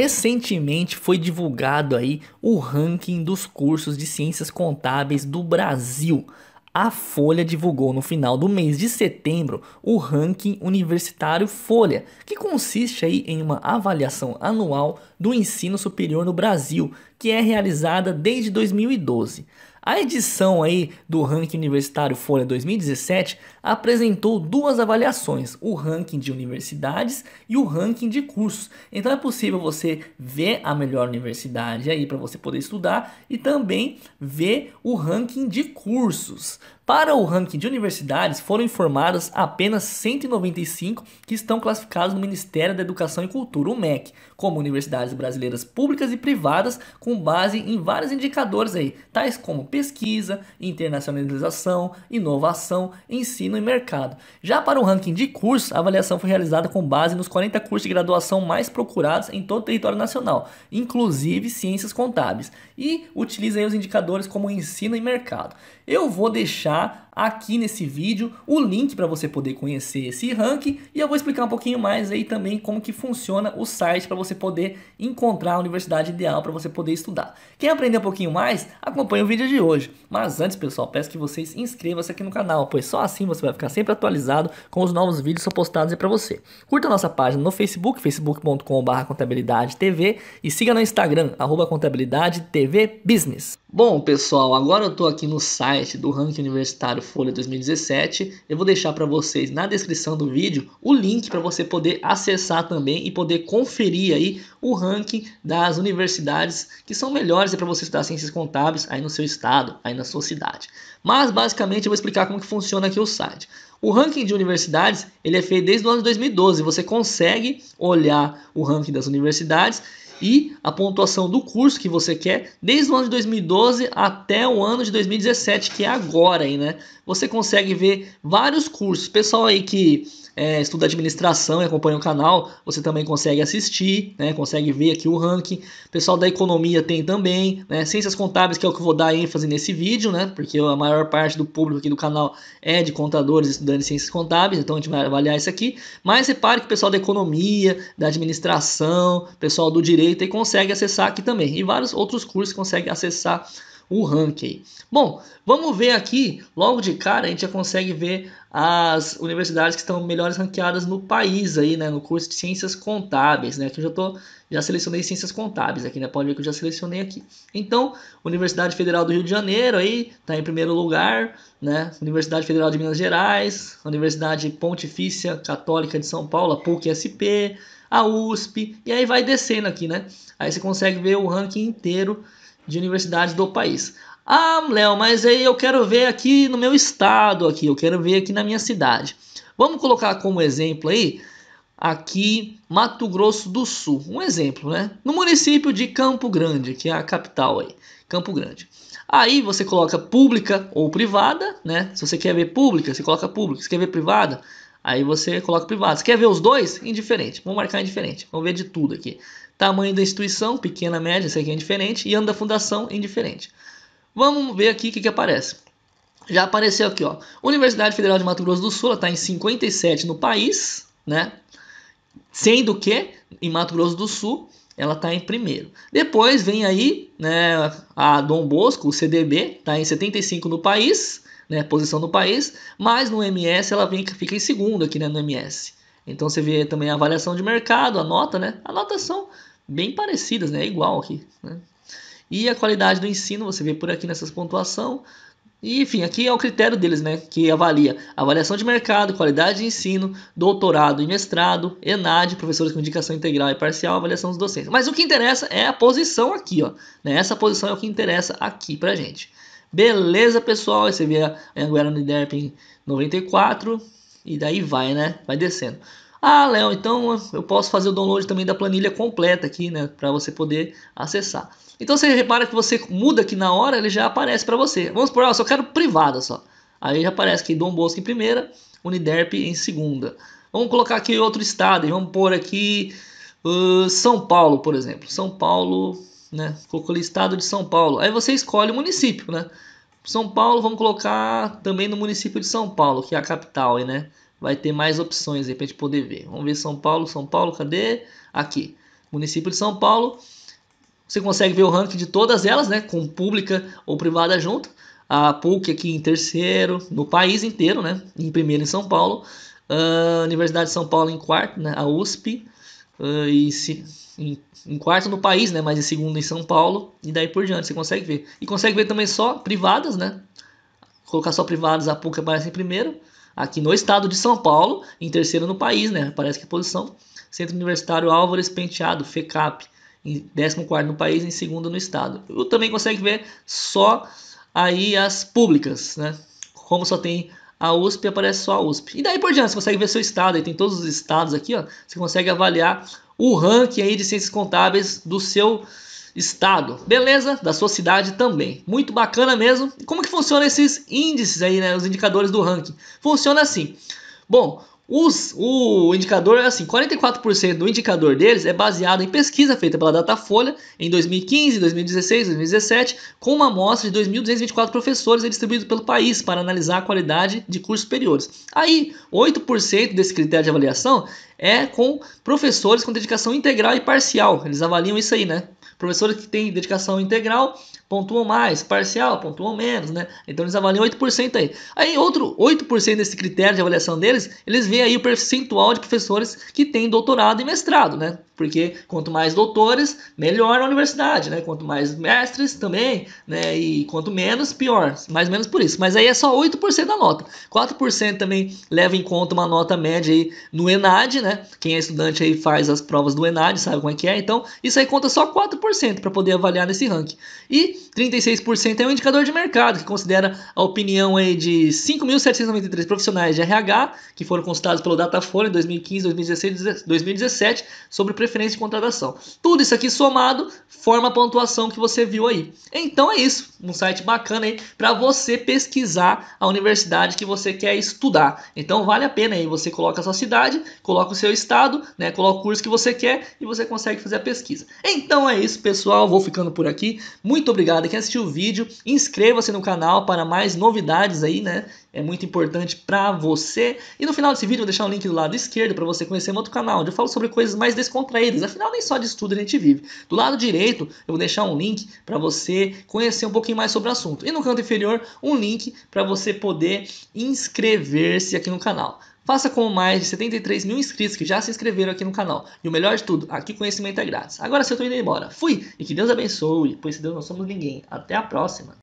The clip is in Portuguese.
Recentemente foi divulgado aí o ranking dos cursos de ciências contábeis do Brasil. A Folha divulgou no final do mês de setembro o ranking universitário Folha, que consiste aí em uma avaliação anual do ensino superior no Brasil, que é realizada desde 2012. A edição aí do ranking universitário Folha 2017 apresentou duas avaliações, o ranking de universidades e o ranking de cursos. Então é possível você ver a melhor universidade aí para você poder estudar e também ver o ranking de cursos. Para o ranking de universidades, foram informadas apenas 195 que estão classificadas no Ministério da Educação e Cultura, o MEC, como universidades brasileiras públicas e privadas, com base em vários indicadores aí, tais como pesquisa, internacionalização, inovação, ensino e mercado. Já para o ranking de cursos, a avaliação foi realizada com base nos 40 cursos de graduação mais procurados em todo o território nacional, inclusive ciências contábeis, e utiliza os indicadores como ensino e mercado. Eu vou deixar deixar aqui nesse vídeo o link para você poder conhecer esse ranking e eu vou explicar um pouquinho mais aí também como que funciona o site para você poder encontrar a universidade ideal para você poder estudar. Quem aprender um pouquinho mais, acompanhe o vídeo de hoje. Mas antes, pessoal, peço que vocês inscrevam-se aqui no canal, pois só assim você vai ficar sempre atualizado com os novos vídeos postados aí para você. Curta nossa página no Facebook, facebook.com.br contabilidade TV e siga no Instagram, arroba contabilidade TV Business. Bom, pessoal, agora eu estou aqui no site do Ranking Universitário Folha 2017. Eu vou deixar para vocês na descrição do vídeo o link para você poder acessar também e poder conferir aí o ranking das universidades que são melhores para você estudar ciências contábeis aí no seu estado, aí na sua cidade. Mas basicamente eu vou explicar como que funciona aqui o site. O ranking de universidades ele é feito desde o ano de 2012. Você consegue olhar o ranking das universidades e a pontuação do curso que você quer desde o ano de 2012 até o ano de 2017, que é agora aí, né? Você consegue ver vários cursos. Pessoal aí que é, estuda administração e acompanha o canal, você também consegue assistir, né, consegue ver aqui o ranking. Pessoal da economia tem também, né, ciências contábeis, que é o que eu vou dar ênfase nesse vídeo, né, porque a maior parte do público aqui do canal é de contadores estudando ciências contábeis, então a gente vai avaliar isso aqui. Mas repare que o pessoal da economia, da administração, pessoal do direito aí consegue acessar aqui também, e vários outros cursos consegue acessar o ranking. Bom, vamos ver aqui, logo de cara a gente já consegue ver as universidades que estão melhores ranqueadas no país aí, né, no curso de ciências contábeis, né? Aqui eu já tô já selecionei ciências contábeis aqui, né? Pode ver que eu já selecionei aqui. Então, Universidade Federal do Rio de Janeiro aí tá em primeiro lugar, né? Universidade Federal de Minas Gerais, Universidade Pontifícia Católica de São Paulo, PUC SP, a USP, e aí vai descendo aqui, né? Aí você consegue ver o ranking inteiro de universidades do país. Ah, Léo, mas aí eu quero ver aqui no meu estado, aqui, eu quero ver aqui na minha cidade. Vamos colocar como exemplo aí, aqui Mato Grosso do Sul, um exemplo, né? No município de Campo Grande, que é a capital aí, Campo Grande. Aí você coloca pública ou privada, né? Se você quer ver pública, você coloca pública. Se quer ver privada, aí você coloca privada. Se quer ver os dois, indiferente. Vamos marcar indiferente. Vamos ver de tudo aqui. Tamanho da instituição, pequena, média, isso aqui é indiferente. E ano da fundação, indiferente. Vamos ver aqui o que, que aparece. Já apareceu aqui, ó. Universidade Federal de Mato Grosso do Sul, ela está em 57 no país, né? Sendo que em Mato Grosso do Sul ela está em primeiro. Depois vem aí né, a Dom Bosco, o CDB, está em 75 no país, né, posição do país, mas no MS ela vem, fica em segundo aqui né, no MS. Então você vê também a avaliação de mercado, a nota, né? A notação bem parecidas, né? É igual aqui, né? E a qualidade do ensino, você vê por aqui nessas pontuação. E, enfim, aqui é o critério deles, né? Que avalia avaliação de mercado, qualidade de ensino, doutorado e mestrado, ENAD, professores com indicação integral e parcial, avaliação dos docentes. Mas o que interessa é a posição aqui, ó. Né? Essa posição é o que interessa aqui pra gente. Beleza, pessoal? Aí você vê a Anguera Uniderp em 94 e daí vai, né? Vai descendo. Ah, Léo, então eu posso fazer o download também da planilha completa aqui, né, para você poder acessar. Então você repara que você muda aqui na hora, ele já aparece para você. Vamos por, lá. Ah, eu só quero privada só. Aí já aparece aqui Dom Bosco em primeira, Uniderp em segunda. Vamos colocar aqui outro estado e vamos pôr aqui uh, São Paulo, por exemplo. São Paulo, né? Colocou ali estado de São Paulo. Aí você escolhe o município, né? São Paulo, vamos colocar também no município de São Paulo, que é a capital, né? vai ter mais opções aí pra a gente poder ver. Vamos ver São Paulo, São Paulo, cadê? Aqui, município de São Paulo. Você consegue ver o ranking de todas elas, né? Com pública ou privada junto. A PUC aqui em terceiro, no país inteiro, né? Em primeiro em São Paulo. A ah, Universidade de São Paulo em quarto, né? A USP. Uh, e se, em, em, quarto no país, né? Mas em segundo em São Paulo e daí por diante, você consegue ver. E consegue ver também só privadas, né? Colocar só privadas, a PUC aparece em primeiro aqui no estado de São Paulo, em terceiro no país, né? Parece que é posição. Centro Universitário Álvares Penteado, FECAP, em 14 no país, em segundo no estado. Eu também consegue ver só aí as públicas, né? Como só tem a USP, aparece só a USP. E daí por diante, você consegue ver seu estado, aí tem todos os estados aqui, ó. Você consegue avaliar o ranking aí de ciências contábeis do seu estado, beleza? Da sua cidade também. Muito bacana mesmo. como que funciona esses índices aí, né? Os indicadores do ranking. Funciona assim. Bom, os, o indicador é assim, 44% do indicador deles é baseado em pesquisa feita pela Datafolha em 2015, 2016, 2017, com uma amostra de 2.224 professores distribuídos pelo país para analisar a qualidade de cursos superiores. Aí, 8% desse critério de avaliação é com professores com dedicação integral e parcial. Eles avaliam isso aí, né? Professores que têm dedicação integral pontuam mais, parcial pontuam menos, né? Então eles avaliam 8% aí. Aí outro 8% desse critério de avaliação deles, eles veem aí o percentual de professores que têm doutorado e mestrado, né? Porque quanto mais doutores, melhor a universidade, né? Quanto mais mestres também, né? E quanto menos, pior. Mais ou menos por isso. Mas aí é só 8% da nota. 4% também leva em conta uma nota média aí no ENAD, né? Quem é estudante aí faz as provas do ENAD, sabe como é que é. Então, isso aí conta só 4% para poder avaliar nesse ranking. E 36% é um indicador de mercado, que considera a opinião aí de 5.793 profissionais de RH, que foram consultados pelo Datafolha em 2015, 2016 2017, sobre preferência de contratação. Tudo isso aqui somado forma a pontuação que você viu aí. Então é isso, um site bacana aí para você pesquisar a universidade que você quer estudar. Então vale a pena aí, você coloca a sua cidade, coloca o seu estado, né, coloca o curso que você quer e você consegue fazer a pesquisa. Então é isso isso, pessoal. Vou ficando por aqui. Muito obrigado a quem assistiu o vídeo. Inscreva-se no canal para mais novidades aí, né? É muito importante para você. E no final desse vídeo, vou deixar um link do lado esquerdo para você conhecer meu outro canal, onde eu falo sobre coisas mais descontraídas. Afinal, nem só de estudo a gente vive. Do lado direito, eu vou deixar um link para você conhecer um pouquinho mais sobre o assunto. E no canto inferior, um link para você poder inscrever-se aqui no canal. Faça com mais de 73 mil inscritos que já se inscreveram aqui no canal. E o melhor de tudo, aqui conhecimento é grátis. Agora se eu tô indo embora, fui! E que Deus abençoe, pois se Deus não somos ninguém. Até a próxima!